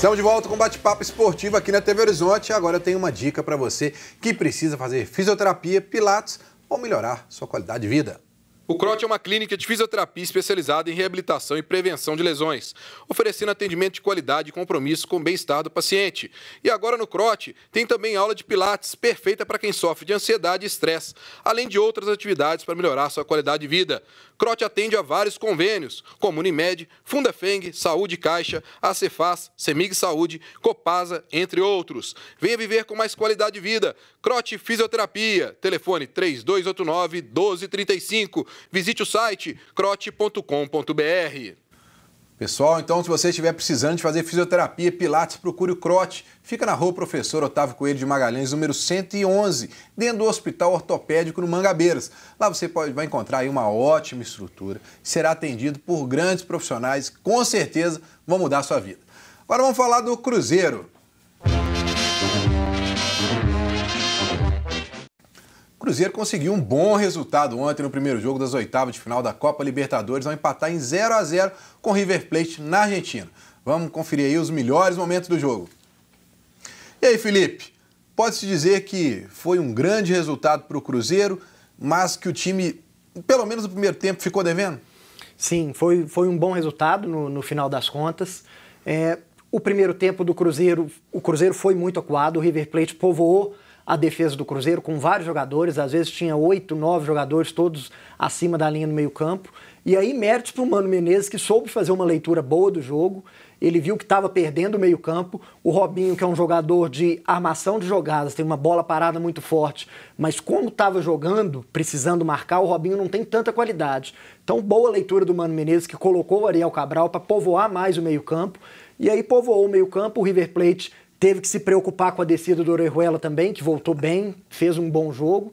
Estamos de volta com o bate-papo esportivo aqui na TV Horizonte. Agora eu tenho uma dica para você que precisa fazer fisioterapia, pilates ou melhorar sua qualidade de vida. O CROT é uma clínica de fisioterapia especializada em reabilitação e prevenção de lesões, oferecendo atendimento de qualidade e compromisso com o bem-estar do paciente. E agora no CROT tem também aula de pilates, perfeita para quem sofre de ansiedade e estresse, além de outras atividades para melhorar sua qualidade de vida. Crote atende a vários convênios, como Unimed, Fundafeng, Saúde Caixa, Acefaz, Semig Saúde, Copasa, entre outros. Venha viver com mais qualidade de vida. Crote Fisioterapia, telefone 3289 1235. Visite o site crote.com.br. Pessoal, então se você estiver precisando de fazer fisioterapia, pilates, procure o Crote. Fica na rua Professor Otávio Coelho de Magalhães, número 111, dentro do Hospital Ortopédico no Mangabeiras. Lá você pode, vai encontrar uma ótima estrutura, será atendido por grandes profissionais, com certeza vão mudar a sua vida. Agora vamos falar do Cruzeiro. Cruzeiro conseguiu um bom resultado ontem no primeiro jogo das oitavas de final da Copa Libertadores ao empatar em 0 a 0 com River Plate na Argentina. Vamos conferir aí os melhores momentos do jogo. E aí, Felipe? Pode-se dizer que foi um grande resultado para o Cruzeiro, mas que o time, pelo menos no primeiro tempo, ficou devendo? Sim, foi, foi um bom resultado no, no final das contas. É, o primeiro tempo do Cruzeiro, o Cruzeiro foi muito acuado, o River Plate povoou a defesa do Cruzeiro com vários jogadores, às vezes tinha oito, nove jogadores, todos acima da linha no meio-campo. E aí, méritos para o Mano Menezes, que soube fazer uma leitura boa do jogo. Ele viu que estava perdendo o meio-campo. O Robinho, que é um jogador de armação de jogadas, tem uma bola parada muito forte, mas como estava jogando, precisando marcar, o Robinho não tem tanta qualidade. Então, boa leitura do Mano Menezes, que colocou o Ariel Cabral para povoar mais o meio-campo. E aí povoou o meio-campo, o River Plate Teve que se preocupar com a descida do Orejuela também, que voltou bem, fez um bom jogo.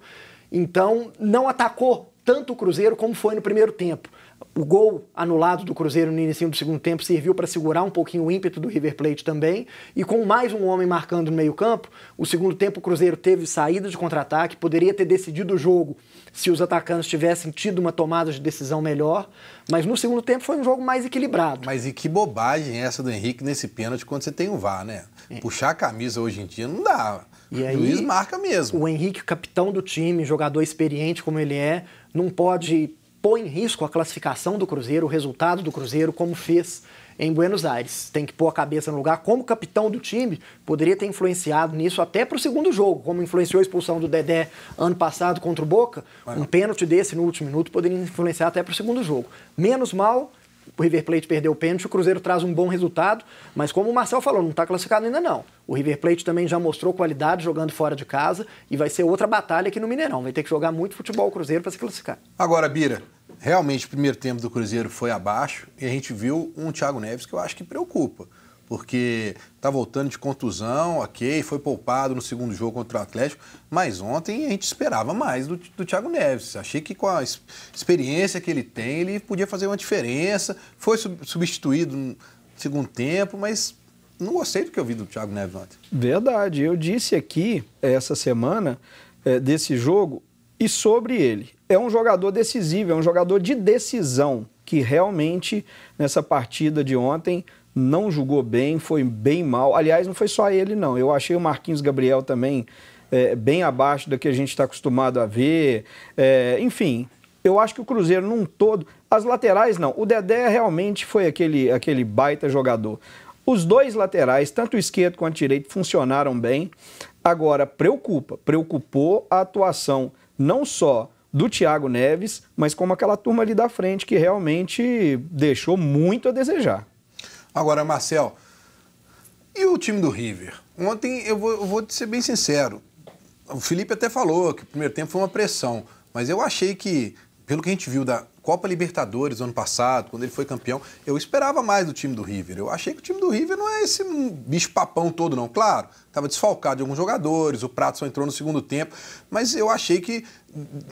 Então, não atacou tanto o Cruzeiro como foi no primeiro tempo. O gol anulado do Cruzeiro no início do segundo tempo serviu para segurar um pouquinho o ímpeto do River Plate também. E com mais um homem marcando no meio-campo, o segundo tempo o Cruzeiro teve saída de contra-ataque, poderia ter decidido o jogo se os atacantes tivessem tido uma tomada de decisão melhor. Mas no segundo tempo foi um jogo mais equilibrado. Mas e que bobagem essa do Henrique nesse pênalti quando você tem o VAR, né? É. Puxar a camisa hoje em dia não dá. E aí, o juiz marca mesmo. O Henrique, capitão do time, jogador experiente como ele é, não pode põe em risco a classificação do Cruzeiro, o resultado do Cruzeiro, como fez em Buenos Aires. Tem que pôr a cabeça no lugar. Como capitão do time, poderia ter influenciado nisso até para o segundo jogo, como influenciou a expulsão do Dedé ano passado contra o Boca. Um pênalti desse no último minuto poderia influenciar até para o segundo jogo. Menos mal, o River Plate perdeu o pênalti, o Cruzeiro traz um bom resultado, mas como o Marcel falou, não está classificado ainda não. O River Plate também já mostrou qualidade jogando fora de casa e vai ser outra batalha aqui no Mineirão. Vai ter que jogar muito futebol o Cruzeiro para se classificar. Agora, Bira, realmente o primeiro tempo do Cruzeiro foi abaixo e a gente viu um Thiago Neves que eu acho que preocupa, porque está voltando de contusão, ok, foi poupado no segundo jogo contra o Atlético, mas ontem a gente esperava mais do, do Thiago Neves. Achei que com a experiência que ele tem, ele podia fazer uma diferença. Foi substituído no segundo tempo, mas não gostei do que eu vi do Thiago Neves ontem. Verdade, eu disse aqui eh, essa semana eh, desse jogo e sobre ele é um jogador decisivo, é um jogador de decisão, que realmente nessa partida de ontem não jogou bem, foi bem mal. Aliás, não foi só ele, não. Eu achei o Marquinhos Gabriel também é, bem abaixo do que a gente está acostumado a ver. É, enfim, eu acho que o Cruzeiro num todo. As laterais, não. O Dedé realmente foi aquele, aquele baita jogador. Os dois laterais, tanto o esquerdo quanto o direito, funcionaram bem. Agora, preocupa, preocupou a atuação não só do Thiago Neves, mas como aquela turma ali da frente que realmente deixou muito a desejar. Agora, Marcel, e o time do River? Ontem, eu vou, eu vou ser bem sincero, o Felipe até falou que o primeiro tempo foi uma pressão, mas eu achei que, pelo que a gente viu da Copa Libertadores ano passado, quando ele foi campeão, eu esperava mais do time do River. Eu achei que o time do River não é esse bicho papão todo, não. Claro, estava desfalcado de alguns jogadores, o Prato só entrou no segundo tempo, mas eu achei que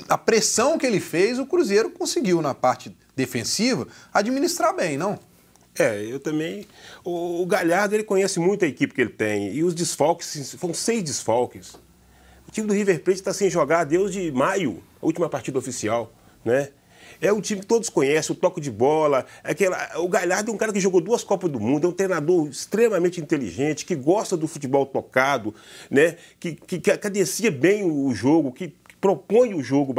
a pressão que ele fez, o Cruzeiro conseguiu, na parte defensiva, administrar bem, não? É, eu também. O, o Galhardo ele conhece muito a equipe que ele tem. E os desfalques, foram seis desfalques. O time do River Plate está sem jogar desde maio, a última partida oficial, né? É um time que todos conhecem, o toque de bola. Aquela, o Galhardo é um cara que jogou duas Copas do Mundo, é um treinador extremamente inteligente, que gosta do futebol tocado, né? que, que, que bem o jogo, que propõe o jogo.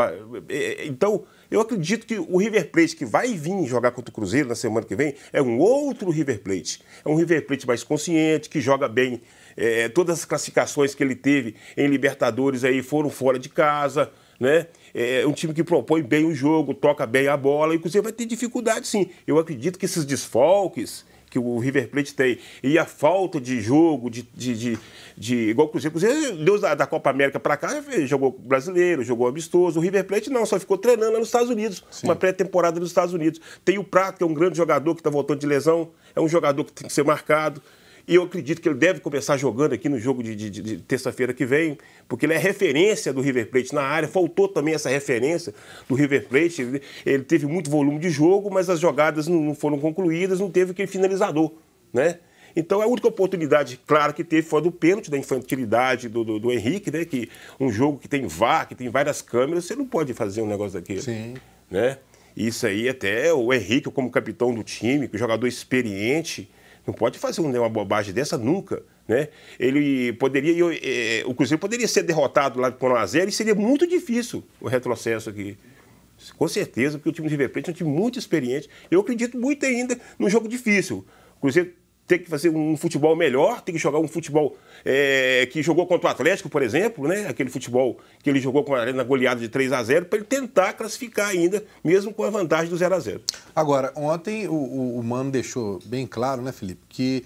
É, é, então, eu acredito que o River Plate que vai vir jogar contra o Cruzeiro na semana que vem é um outro River Plate. É um River Plate mais consciente, que joga bem. É, é todas as classificações que ele teve em Libertadores aí foram fora de casa, né? É um time que propõe bem o jogo, toca bem a bola e o Cruzeiro vai ter dificuldade, sim. Eu acredito que esses desfalques, que o River Plate tem e a falta de jogo, de, de, de, de igual o Cruzeiro. O Cruzeiro da, da Copa América para cá, jogou brasileiro, jogou amistoso. O River Plate não, só ficou treinando lá nos Estados Unidos, Sim. uma pré-temporada nos Estados Unidos. Tem o Prato, que é um grande jogador que está voltando de lesão, é um jogador que tem que ser marcado. E eu acredito que ele deve começar jogando aqui no jogo de, de, de terça-feira que vem, porque ele é referência do River Plate na área. Faltou também essa referência do River Plate. Ele, ele teve muito volume de jogo, mas as jogadas não, não foram concluídas, não teve aquele finalizador, né? Então, é a única oportunidade, claro, que teve foi a do pênalti, da infantilidade do, do, do, Henrique, né? Que um jogo que tem VAR, que tem várias câmeras, você não pode fazer um negócio daquele. Sim. Né? Isso aí, até o Henrique, como capitão do time, é jogador experiente, não pode fazer uma bobagem dessa nunca. Né? Ele poderia, é, o Cruzeiro poderia ser derrotado lá por 1 a 0 e seria muito difícil o retrocesso aqui. Com certeza, porque o time do River Plate é um time muito experiente. Eu acredito muito ainda num jogo difícil. O Cruzeiro ter que fazer um futebol melhor, ter que jogar um futebol é, que jogou contra o Atlético, por exemplo, né? aquele futebol que ele jogou com a, Arena goleada de 3 a 0 para ele tentar classificar ainda, mesmo com a vantagem do 0 a 0 Agora, ontem o, o, o Mano deixou bem claro, né, Felipe, que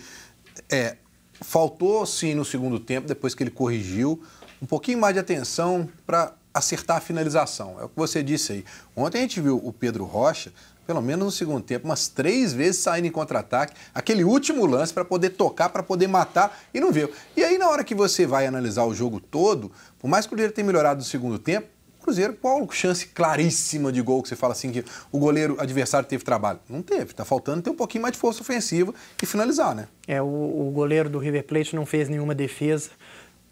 é, faltou sim no segundo tempo, depois que ele corrigiu, um pouquinho mais de atenção para acertar a finalização. É o que você disse aí. Ontem a gente viu o Pedro Rocha pelo menos no segundo tempo, umas três vezes saindo em contra-ataque, aquele último lance para poder tocar, para poder matar e não veio. E aí, na hora que você vai analisar o jogo todo, por mais que o Cruzeiro tenha melhorado no segundo tempo, Cruzeiro, qual chance claríssima de gol que você fala assim que o goleiro adversário teve trabalho? Não teve, Está faltando ter um pouquinho mais de força ofensiva e finalizar, né? É, o, o goleiro do River Plate não fez nenhuma defesa.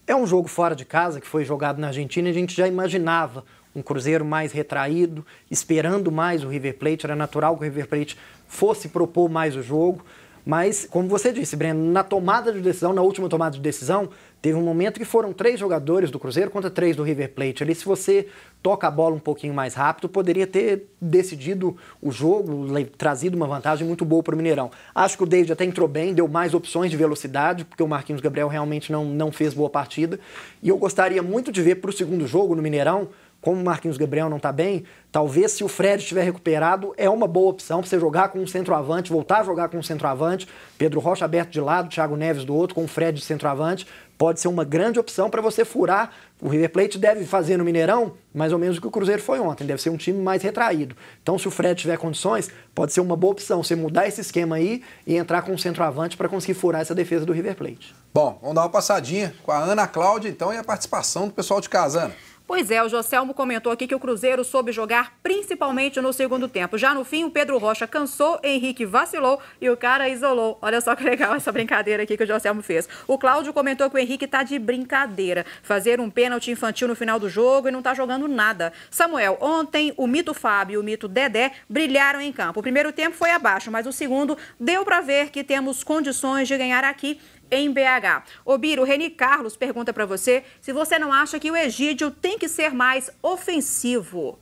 É um jogo fora de casa que foi jogado na Argentina e a gente já imaginava um Cruzeiro mais retraído, esperando mais o River Plate. Era natural que o River Plate fosse propor mais o jogo. Mas, como você disse, Breno, na tomada de decisão, na última tomada de decisão, teve um momento que foram três jogadores do Cruzeiro contra três do River Plate. Ali, se você toca a bola um pouquinho mais rápido, poderia ter decidido o jogo, trazido uma vantagem muito boa para o Mineirão. Acho que o David até entrou bem, deu mais opções de velocidade, porque o Marquinhos Gabriel realmente não, não fez boa partida. E eu gostaria muito de ver para o segundo jogo no Mineirão como o Marquinhos Gabriel não está bem, talvez se o Fred estiver recuperado, é uma boa opção para você jogar com um centroavante, voltar a jogar com um centroavante, Pedro Rocha aberto de lado, Thiago Neves do outro, com o Fred de centroavante, pode ser uma grande opção para você furar. O River Plate deve fazer no Mineirão mais ou menos o que o Cruzeiro foi ontem, deve ser um time mais retraído. Então, se o Fred tiver condições, pode ser uma boa opção você mudar esse esquema aí e entrar com um centroavante para conseguir furar essa defesa do River Plate. Bom, vamos dar uma passadinha com a Ana Cláudia então e a participação do pessoal de casa, Ana. Pois é, o Joselmo comentou aqui que o Cruzeiro soube jogar principalmente no segundo tempo. Já no fim, o Pedro Rocha cansou, Henrique vacilou e o cara isolou. Olha só que legal essa brincadeira aqui que o Joselmo fez. O Cláudio comentou que o Henrique tá de brincadeira. Fazer um pênalti infantil no final do jogo e não tá jogando nada. Samuel, ontem o mito Fábio e o mito Dedé brilharam em campo. O primeiro tempo foi abaixo, mas o segundo deu para ver que temos condições de ganhar aqui em BH. Obiro, Reni Carlos pergunta para você se você não acha que o Egídio tem que ser mais ofensivo.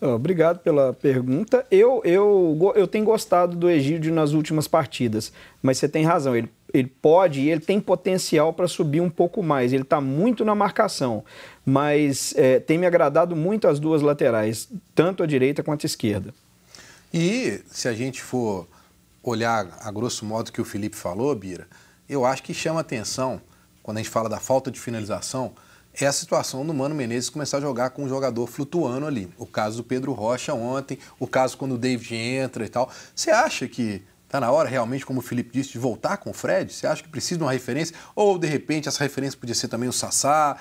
Obrigado pela pergunta. Eu, eu, eu tenho gostado do Egídio nas últimas partidas, mas você tem razão. Ele, ele pode e ele tem potencial para subir um pouco mais. Ele está muito na marcação, mas é, tem me agradado muito as duas laterais, tanto a direita quanto a esquerda. E se a gente for olhar a grosso modo que o Felipe falou, Bira, eu acho que chama atenção, quando a gente fala da falta de finalização, é a situação do Mano Menezes começar a jogar com um jogador flutuando ali. O caso do Pedro Rocha ontem, o caso quando o David entra e tal. Você acha que está na hora realmente, como o Felipe disse, de voltar com o Fred? Você acha que precisa de uma referência? Ou, de repente, essa referência podia ser também o Sassá?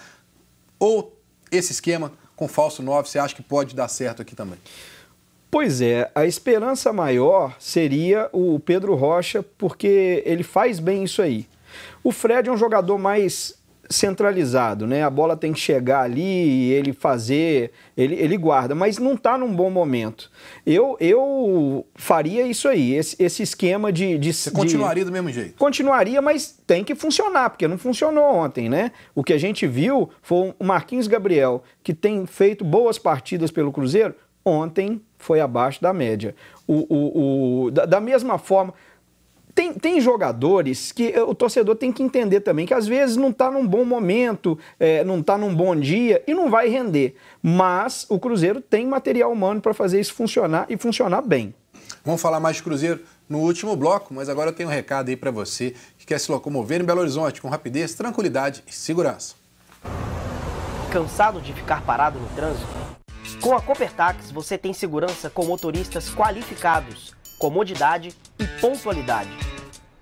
Ou esse esquema com falso 9, você acha que pode dar certo aqui também? Pois é, a esperança maior seria o Pedro Rocha, porque ele faz bem isso aí. O Fred é um jogador mais centralizado, né? A bola tem que chegar ali e ele fazer, ele, ele guarda, mas não está num bom momento. Eu, eu faria isso aí, esse, esse esquema de, de. Você continuaria de, do mesmo jeito? Continuaria, mas tem que funcionar, porque não funcionou ontem, né? O que a gente viu foi o Marquinhos Gabriel, que tem feito boas partidas pelo Cruzeiro, ontem foi abaixo da média. O, o, o da, da, mesma forma. Tem, tem jogadores que eh, o torcedor tem que entender também que às vezes não está num bom momento, é, não está num bom dia e não vai render. Mas o Cruzeiro tem material humano para fazer isso funcionar e funcionar bem. Vamos falar mais de Cruzeiro no último bloco, mas agora eu tenho um recado aí para você que quer se locomover em Belo Horizonte com rapidez, tranquilidade e segurança. Cansado de ficar parado no trânsito? Com a Copertax você tem segurança com motoristas qualificados, comodidade e pontualidade.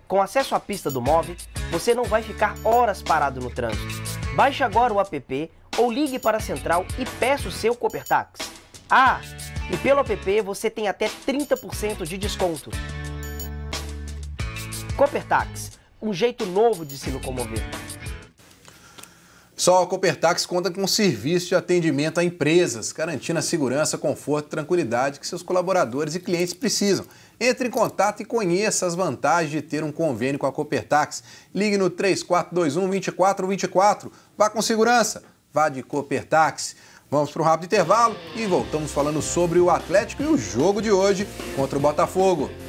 Com acesso à pista do MOV, você não vai ficar horas parado no trânsito. Baixe agora o app ou ligue para a central e peça o seu Copertax. Ah, e pelo app você tem até 30% de desconto. Copertax, um jeito novo de se locomover. Só a Copertax conta com um serviço de atendimento a empresas, garantindo a segurança, conforto e tranquilidade que seus colaboradores e clientes precisam. Entre em contato e conheça as vantagens de ter um convênio com a Copertax. Ligue no 3421 2424. Vá com segurança, vá de Copertax. Vamos para um rápido intervalo e voltamos falando sobre o Atlético e o jogo de hoje contra o Botafogo.